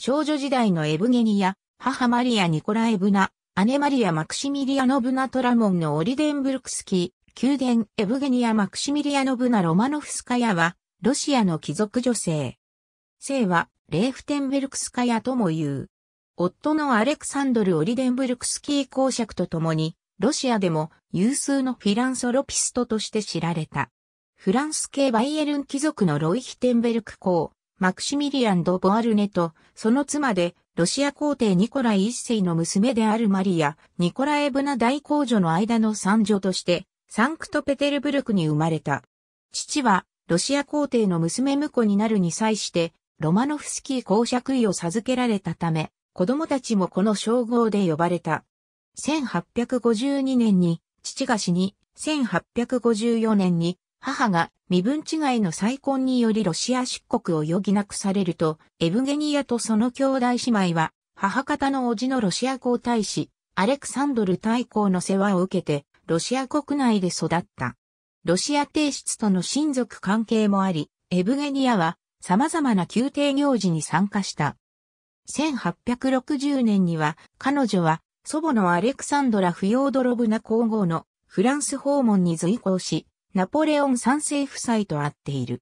少女時代のエブゲニア、母マリア・ニコラエブナ、姉マリア・マクシミリアノブナ・トラモンのオリデンブルクスキー、宮殿エブゲニア・マクシミリアノブナ・ロマノフスカヤは、ロシアの貴族女性。姓は、レーフテンベルクスカヤとも言う。夫のアレクサンドル・オリデンブルクスキー公爵と共に、ロシアでも有数のフィランソロピストとして知られた。フランス系バイエルン貴族のロイヒテンベルク公、マクシミリアン・ド・ボアルネと、その妻で、ロシア皇帝ニコライ一世の娘であるマリア、ニコラエブナ大公女の間の三女として、サンクトペテルブルクに生まれた。父は、ロシア皇帝の娘婿になるに際して、ロマノフスキー公爵位を授けられたため、子供たちもこの称号で呼ばれた。1852年に、父が死に、1854年に、母が身分違いの再婚によりロシア出国を余儀なくされると、エブゲニアとその兄弟姉妹は、母方の叔父のロシア皇太子、アレクサンドル大公の世話を受けて、ロシア国内で育った。ロシア帝室との親族関係もあり、エブゲニアは様々な宮廷行事に参加した。1860年には、彼女は祖母のアレクサンドラ・フヨードロブナ皇后のフランス訪問に随行し、ナポレオン三世夫妻と会っている。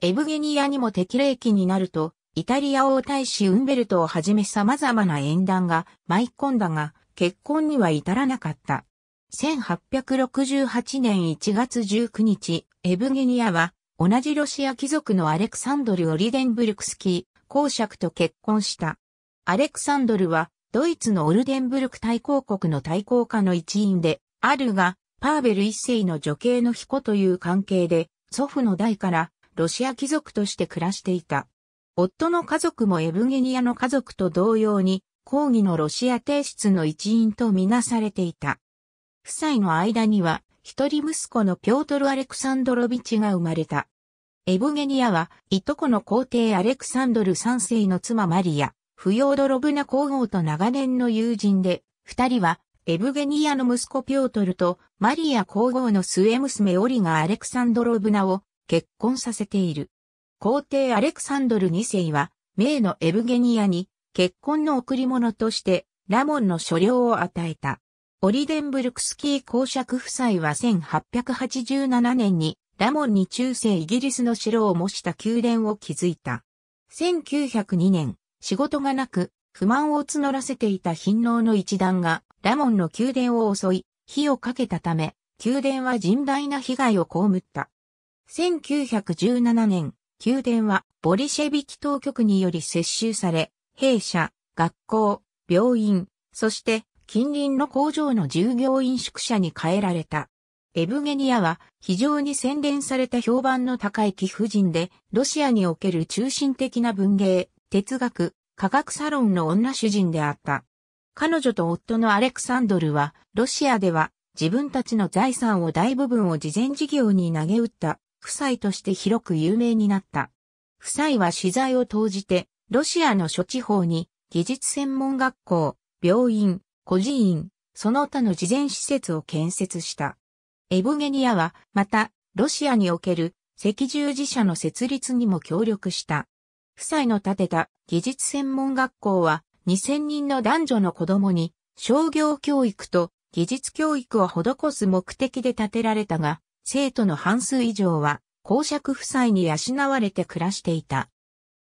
エブゲニアにも適齢期になると、イタリア王大使ウンベルトをはじめ様々な縁談が舞い込んだが、結婚には至らなかった。1868年1月19日、エブゲニアは、同じロシア貴族のアレクサンドル・オリデンブルクスキー、公爵と結婚した。アレクサンドルは、ドイツのオルデンブルク大公国の大公家の一員で、あるが、パーベル一世の女系の彦という関係で、祖父の代からロシア貴族として暮らしていた。夫の家族もエブゲニアの家族と同様に、抗議のロシア帝室の一員とみなされていた。夫妻の間には、一人息子のピョートル・アレクサンドロビチが生まれた。エブゲニアは、いとこの皇帝アレクサンドル三世の妻マリア、フヨードロブナ皇后と長年の友人で、二人はエブゲニアの息子ピョートルとマリア皇后の末娘オリガ・アレクサンドロブナを結婚させている。皇帝アレクサンドル2世は、名のエブゲニアに結婚の贈り物としてラモンの所領を与えた。オリデンブルクスキー公爵夫妻は1887年にラモンに中世イギリスの城を模した宮殿を築いた。1902年、仕事がなく不満を募らせていた貧農の一団がラモンの宮殿を襲い、火をかけたため、宮殿は甚大な被害を被った。1917年、宮殿はボリシェビキ当局により接収され、兵舎、学校、病院、そして近隣の工場の従業員宿舎に変えられた。エブゲニアは非常に洗練された評判の高い貴婦人で、ロシアにおける中心的な文芸、哲学、科学サロンの女主人であった。彼女と夫のアレクサンドルは、ロシアでは自分たちの財産を大部分を慈善事業に投げ打った夫妻として広く有名になった。夫妻は取材を投じて、ロシアの諸地方に技術専門学校、病院、孤児院、その他の慈善施設を建設した。エブゲニアは、また、ロシアにおける赤十字社の設立にも協力した。夫妻の建てた技術専門学校は、2000人の男女の子供に商業教育と技術教育を施す目的で建てられたが、生徒の半数以上は公爵夫妻に養われて暮らしていた。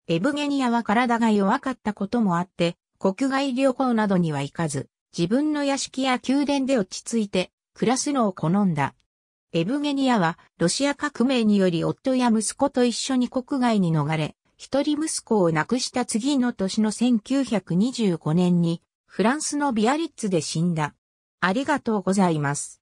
エブゲニアは体が弱かったこともあって、国外旅行などには行かず、自分の屋敷や宮殿で落ち着いて暮らすのを好んだ。エブゲニアはロシア革命により夫や息子と一緒に国外に逃れ、一人息子を亡くした次の年の1925年に、フランスのビアリッツで死んだ。ありがとうございます。